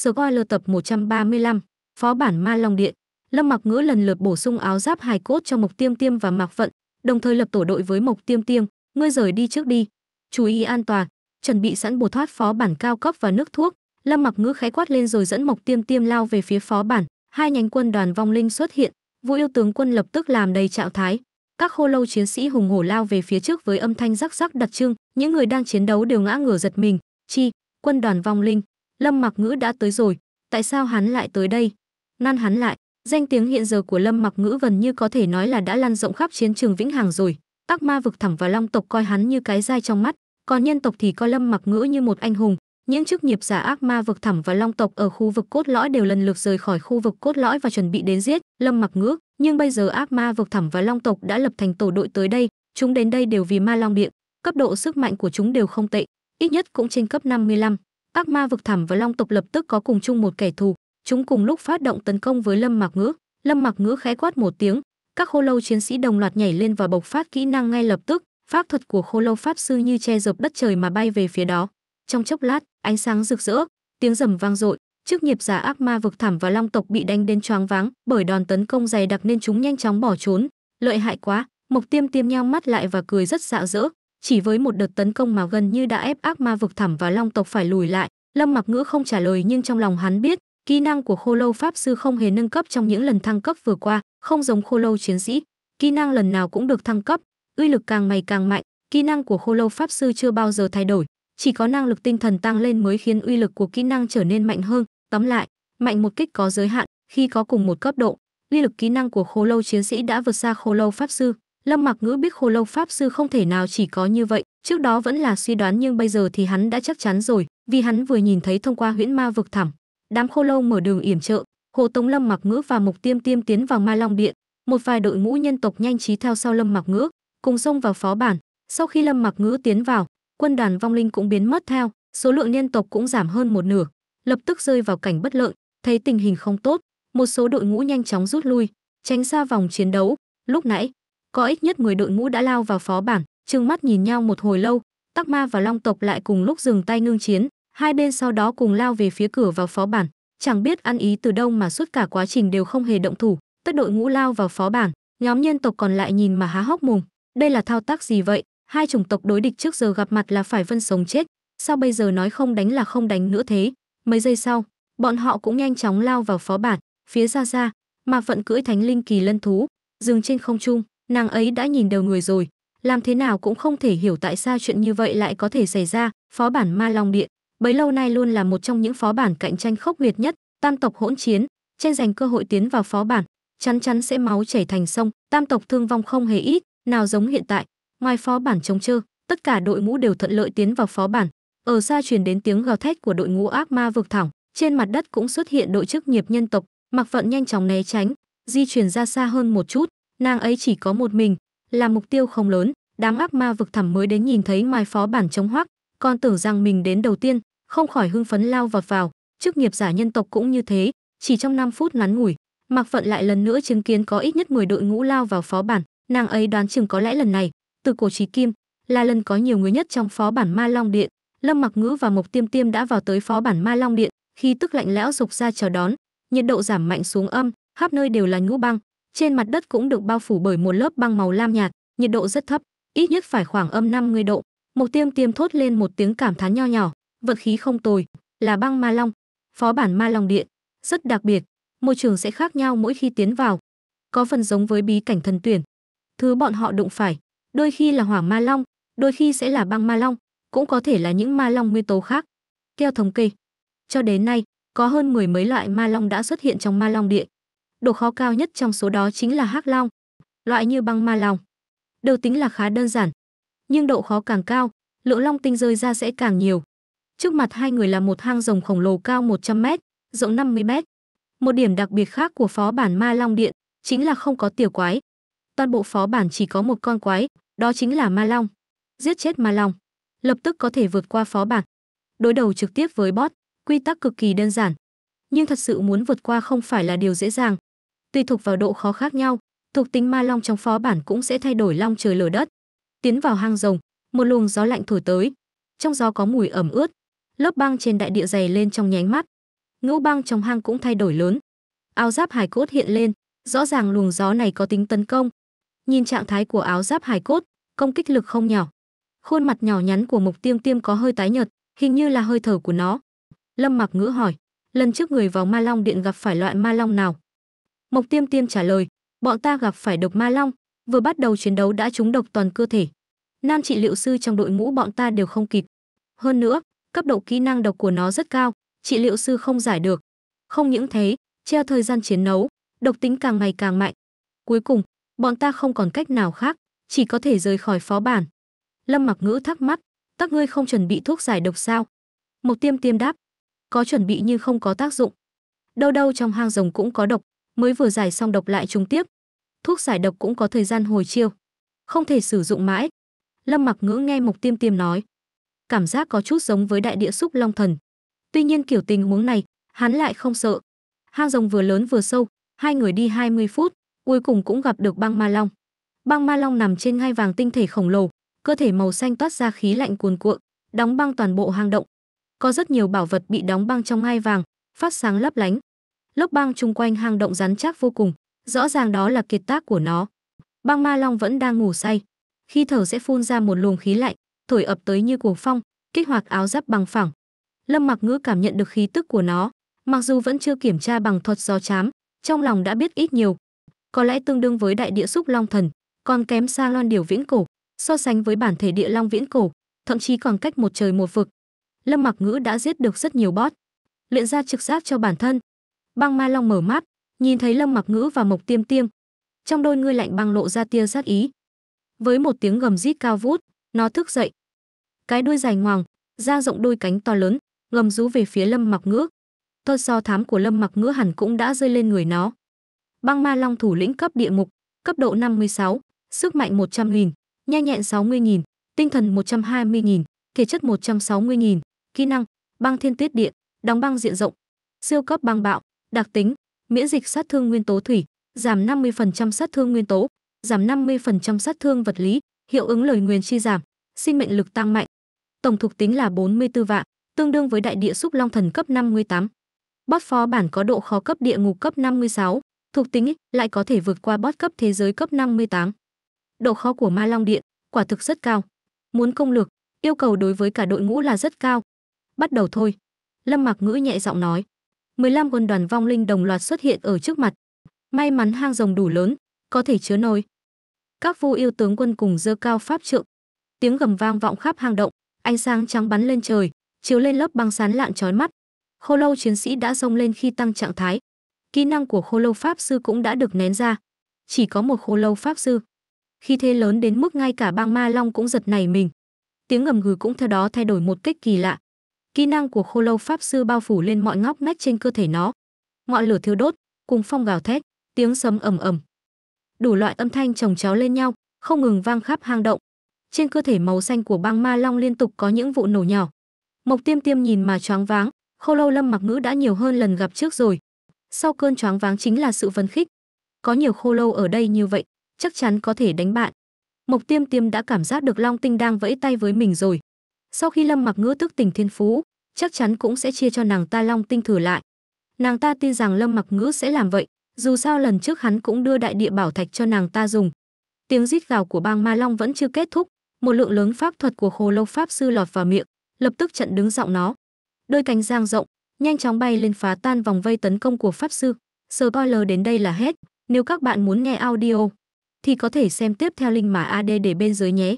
Spoiler tập 135, Phó bản Ma Long Điện. Lâm Mặc Ngữ lần lượt bổ sung áo giáp hài cốt cho Mộc Tiêm Tiêm và Mạc Vận, đồng thời lập tổ đội với Mộc Tiêm Tiêm, ngươi rời đi trước đi, chú ý an toàn, chuẩn bị sẵn bộ thoát phó bản cao cấp và nước thuốc. Lâm Mặc Ngữ khẽ quát lên rồi dẫn Mộc Tiêm Tiêm lao về phía phó bản, hai nhánh quân đoàn vong linh xuất hiện, Vũ Yêu tướng quân lập tức làm đầy trạng thái. Các khô lâu chiến sĩ hùng hổ lao về phía trước với âm thanh rắc rắc đặc trưng, những người đang chiến đấu đều ngã ngửa giật mình, chi, quân đoàn vong linh, Lâm Mặc Ngữ đã tới rồi, tại sao hắn lại tới đây? Nan hắn lại, danh tiếng hiện giờ của Lâm Mặc Ngữ gần như có thể nói là đã lan rộng khắp chiến trường Vĩnh Hằng rồi. Ác ma vực thẳng và Long tộc coi hắn như cái gai trong mắt, còn nhân tộc thì coi Lâm Mặc Ngữ như một anh hùng. Những chức nghiệp giả ác ma vực thẳm và long tộc ở khu vực cốt lõi đều lần lượt rời khỏi khu vực cốt lõi và chuẩn bị đến giết Lâm Mặc Ngữ, nhưng bây giờ ác ma vực thẳm và long tộc đã lập thành tổ đội tới đây, chúng đến đây đều vì ma long điện, cấp độ sức mạnh của chúng đều không tệ, ít nhất cũng trên cấp 55 ác ma vực thẳm và long tộc lập tức có cùng chung một kẻ thù chúng cùng lúc phát động tấn công với lâm mạc ngữ lâm mạc ngữ khẽ quát một tiếng các khô lâu chiến sĩ đồng loạt nhảy lên và bộc phát kỹ năng ngay lập tức pháp thuật của khô lâu pháp sư như che dập đất trời mà bay về phía đó trong chốc lát ánh sáng rực rỡ tiếng rầm vang dội trước nghiệp giả ác ma vực thẳm và long tộc bị đánh đến choáng váng bởi đòn tấn công dày đặc nên chúng nhanh chóng bỏ trốn lợi hại quá mộc tiêm tiêm nhau mắt lại và cười rất dạo dỡ chỉ với một đợt tấn công mà gần như đã ép ác ma vực thẳm và long tộc phải lùi lại lâm mặc ngữ không trả lời nhưng trong lòng hắn biết kỹ năng của khô lâu pháp sư không hề nâng cấp trong những lần thăng cấp vừa qua không giống khô lâu chiến sĩ kỹ năng lần nào cũng được thăng cấp uy lực càng mày càng mạnh kỹ năng của khô lâu pháp sư chưa bao giờ thay đổi chỉ có năng lực tinh thần tăng lên mới khiến uy lực của kỹ năng trở nên mạnh hơn tóm lại mạnh một kích có giới hạn khi có cùng một cấp độ uy lực kỹ năng của khô lâu chiến sĩ đã vượt xa khô lâu pháp sư Lâm Mặc Ngữ biết Khô Lâu pháp sư không thể nào chỉ có như vậy, trước đó vẫn là suy đoán nhưng bây giờ thì hắn đã chắc chắn rồi, vì hắn vừa nhìn thấy thông qua huyễn ma vực thẳm, đám Khô Lâu mở đường yểm trợ, Hồ Tống Lâm Mặc Ngữ và Mục Tiêm Tiêm tiến vào Ma Long Điện, một vài đội ngũ nhân tộc nhanh trí theo sau Lâm Mặc Ngữ, cùng xông vào phó bản. Sau khi Lâm Mặc Ngữ tiến vào, quân đoàn vong linh cũng biến mất theo, số lượng nhân tộc cũng giảm hơn một nửa, lập tức rơi vào cảnh bất lợi, thấy tình hình không tốt, một số đội ngũ nhanh chóng rút lui, tránh xa vòng chiến đấu. Lúc nãy, có ít nhất 10 đội ngũ đã lao vào phó bản, trừng mắt nhìn nhau một hồi lâu, Tắc Ma và Long tộc lại cùng lúc dừng tay ngưng chiến, hai bên sau đó cùng lao về phía cửa vào phó bản, chẳng biết ăn ý từ đâu mà suốt cả quá trình đều không hề động thủ, tất đội ngũ lao vào phó bản, nhóm nhân tộc còn lại nhìn mà há hốc mồm, đây là thao tác gì vậy? Hai chủng tộc đối địch trước giờ gặp mặt là phải phân sống chết, sao bây giờ nói không đánh là không đánh nữa thế? Mấy giây sau, bọn họ cũng nhanh chóng lao vào phó bản, phía ra ra, mà Vận cưỡi thánh linh kỳ lân thú, dừng trên không trung, nàng ấy đã nhìn đầu người rồi làm thế nào cũng không thể hiểu tại sao chuyện như vậy lại có thể xảy ra phó bản ma long điện bấy lâu nay luôn là một trong những phó bản cạnh tranh khốc liệt nhất tam tộc hỗn chiến tranh giành cơ hội tiến vào phó bản chắn chắn sẽ máu chảy thành sông tam tộc thương vong không hề ít nào giống hiện tại ngoài phó bản trống trơ tất cả đội ngũ đều thuận lợi tiến vào phó bản ở xa truyền đến tiếng gào thét của đội ngũ ác ma vực thẳng trên mặt đất cũng xuất hiện đội chức nghiệp nhân tộc mặc vận nhanh chóng né tránh di chuyển ra xa hơn một chút nàng ấy chỉ có một mình là mục tiêu không lớn đám ác ma vực thẳm mới đến nhìn thấy mai phó bản chống hoắc còn tưởng rằng mình đến đầu tiên không khỏi hưng phấn lao vọt vào chức nghiệp giả nhân tộc cũng như thế chỉ trong 5 phút ngắn ngủi mặc phận lại lần nữa chứng kiến có ít nhất 10 đội ngũ lao vào phó bản nàng ấy đoán chừng có lẽ lần này từ cổ trí kim là lần có nhiều người nhất trong phó bản ma long điện lâm mặc ngữ và mộc tiêm tiêm đã vào tới phó bản ma long điện khi tức lạnh lẽo rục ra chờ đón nhiệt độ giảm mạnh xuống âm khắp nơi đều là ngũ băng trên mặt đất cũng được bao phủ bởi một lớp băng màu lam nhạt, nhiệt độ rất thấp, ít nhất phải khoảng âm 50 độ. Mục Tiêm Tiêm thốt lên một tiếng cảm thán nho nhỏ, vật khí không tồi, là băng ma long, phó bản ma long điện, rất đặc biệt, môi trường sẽ khác nhau mỗi khi tiến vào, có phần giống với bí cảnh thần tuyển. Thứ bọn họ đụng phải, đôi khi là hỏa ma long, đôi khi sẽ là băng ma long, cũng có thể là những ma long nguyên tố khác. Theo thống kê, cho đến nay, có hơn mười mấy loại ma long đã xuất hiện trong ma long điện độ khó cao nhất trong số đó chính là hắc long, loại như băng ma long. Đều tính là khá đơn giản, nhưng độ khó càng cao, lượng long tinh rơi ra sẽ càng nhiều. Trước mặt hai người là một hang rồng khổng lồ cao 100 mét, rộng 50 mét. Một điểm đặc biệt khác của phó bản Ma Long Điện chính là không có tiểu quái. Toàn bộ phó bản chỉ có một con quái, đó chính là Ma Long. Giết chết Ma Long, lập tức có thể vượt qua phó bản. Đối đầu trực tiếp với bot quy tắc cực kỳ đơn giản. Nhưng thật sự muốn vượt qua không phải là điều dễ dàng, tùy thuộc vào độ khó khác nhau thuộc tính ma long trong phó bản cũng sẽ thay đổi long trời lở đất tiến vào hang rồng một luồng gió lạnh thổi tới trong gió có mùi ẩm ướt lớp băng trên đại địa dày lên trong nháy mắt ngũ băng trong hang cũng thay đổi lớn áo giáp hải cốt hiện lên rõ ràng luồng gió này có tính tấn công nhìn trạng thái của áo giáp hải cốt công kích lực không nhỏ khuôn mặt nhỏ nhắn của mục tiêm tiêm có hơi tái nhợt hình như là hơi thở của nó lâm mặc ngữ hỏi lần trước người vào ma long điện gặp phải loại ma long nào Mộc Tiêm Tiêm trả lời, bọn ta gặp phải độc ma long, vừa bắt đầu chiến đấu đã trúng độc toàn cơ thể. Nam trị liệu sư trong đội ngũ bọn ta đều không kịp. Hơn nữa, cấp độ kỹ năng độc của nó rất cao, trị liệu sư không giải được. Không những thế, treo thời gian chiến đấu, độc tính càng ngày càng mạnh. Cuối cùng, bọn ta không còn cách nào khác, chỉ có thể rời khỏi phó bản. Lâm Mặc Ngữ thắc mắc, "Các ngươi không chuẩn bị thuốc giải độc sao?" Mộc Tiêm Tiêm đáp, "Có chuẩn bị nhưng không có tác dụng. Đâu đâu trong hang rồng cũng có độc, mới vừa giải xong độc lại trùng tiếp. Thuốc giải độc cũng có thời gian hồi chiêu, không thể sử dụng mãi. Lâm Mặc Ngữ nghe Mộc Tiêm Tiêm nói, cảm giác có chút giống với đại địa xúc long thần. Tuy nhiên kiểu tình huống này, hắn lại không sợ. Hang rồng vừa lớn vừa sâu, hai người đi 20 phút, cuối cùng cũng gặp được băng ma long. Băng ma long nằm trên ngai vàng tinh thể khổng lồ, cơ thể màu xanh toát ra khí lạnh cuồn cuộn, đóng băng toàn bộ hang động. Có rất nhiều bảo vật bị đóng băng trong ngai vàng, phát sáng lấp lánh lớp băng chung quanh hang động rắn chắc vô cùng, rõ ràng đó là kiệt tác của nó. Băng ma long vẫn đang ngủ say, khi thở sẽ phun ra một luồng khí lạnh, thổi ập tới như cuồng phong, kích hoạt áo giáp bằng phẳng. Lâm Mặc Ngữ cảm nhận được khí tức của nó, mặc dù vẫn chưa kiểm tra bằng thuật gió chám, trong lòng đã biết ít nhiều. Có lẽ tương đương với đại địa xúc long thần, còn kém xa loan điều viễn cổ, so sánh với bản thể địa long viễn cổ, thậm chí còn cách một trời một vực. Lâm Mặc Ngữ đã giết được rất nhiều bot, luyện ra trực giác cho bản thân, Băng Ma Long mở mắt, nhìn thấy Lâm Mặc Ngữ và Mộc Tiêm Tiêm, trong đôi ngươi lạnh băng lộ ra tia sát ý. Với một tiếng gầm rít cao vút, nó thức dậy. Cái đuôi dài ngoằng, ra rộng đôi cánh to lớn, gầm rú về phía Lâm Mặc Ngữ. Tôn so thám của Lâm Mặc Ngữ hẳn cũng đã rơi lên người nó. Băng Ma Long thủ lĩnh cấp địa ngục, cấp độ 56, sức mạnh 100.000, nhanh nhẹn 60.000, tinh thần 120.000, thể chất 160.000, kỹ năng băng thiên tuyết điện, đóng băng diện rộng, siêu cấp băng bạo, Đặc tính, miễn dịch sát thương nguyên tố thủy, giảm 50% sát thương nguyên tố, giảm 50% sát thương vật lý, hiệu ứng lời nguyền chi giảm, sinh mệnh lực tăng mạnh. Tổng thuộc tính là 44 vạn, tương đương với đại địa xúc long thần cấp 58. Boss phó bản có độ khó cấp địa ngục cấp 56, thuộc tính lại có thể vượt qua boss cấp thế giới cấp 58. Độ khó của Ma Long Điện quả thực rất cao. Muốn công lược, yêu cầu đối với cả đội ngũ là rất cao. Bắt đầu thôi. Lâm Mạc Ngữ nhẹ giọng nói. 15 quân đoàn vong linh đồng loạt xuất hiện ở trước mặt. May mắn hang rồng đủ lớn, có thể chứa nổi Các vu yêu tướng quân cùng dơ cao pháp trượng. Tiếng gầm vang vọng khắp hang động, ánh sáng trắng bắn lên trời, chiếu lên lớp băng sán lạn chói mắt. Khô lâu chiến sĩ đã xông lên khi tăng trạng thái. Kỹ năng của khô lâu pháp sư cũng đã được nén ra. Chỉ có một khô lâu pháp sư. Khi thế lớn đến mức ngay cả bang ma long cũng giật nảy mình. Tiếng gầm gừ cũng theo đó thay đổi một cách kỳ lạ kỹ năng của khô lâu pháp sư bao phủ lên mọi ngóc ngách trên cơ thể nó ngọn lửa thiêu đốt cùng phong gào thét tiếng sấm ầm ầm đủ loại âm thanh chồng chéo lên nhau không ngừng vang khắp hang động trên cơ thể màu xanh của băng ma long liên tục có những vụ nổ nhỏ mộc tiêm tiêm nhìn mà choáng váng khô lâu lâm mặc ngữ đã nhiều hơn lần gặp trước rồi sau cơn choáng váng chính là sự phấn khích có nhiều khô lâu ở đây như vậy chắc chắn có thể đánh bạn mộc tiêm tiêm đã cảm giác được long tinh đang vẫy tay với mình rồi sau khi lâm mặc ngữ tức tỉnh thiên phú chắc chắn cũng sẽ chia cho nàng ta long tinh thử lại nàng ta tin rằng lâm mặc ngữ sẽ làm vậy dù sao lần trước hắn cũng đưa đại địa bảo thạch cho nàng ta dùng tiếng rít gào của bang ma long vẫn chưa kết thúc một lượng lớn pháp thuật của khô lâu pháp sư lọt vào miệng lập tức trận đứng giọng nó đôi cánh giang rộng nhanh chóng bay lên phá tan vòng vây tấn công của pháp sư coi lờ đến đây là hết nếu các bạn muốn nghe audio thì có thể xem tiếp theo link mà ad để bên dưới nhé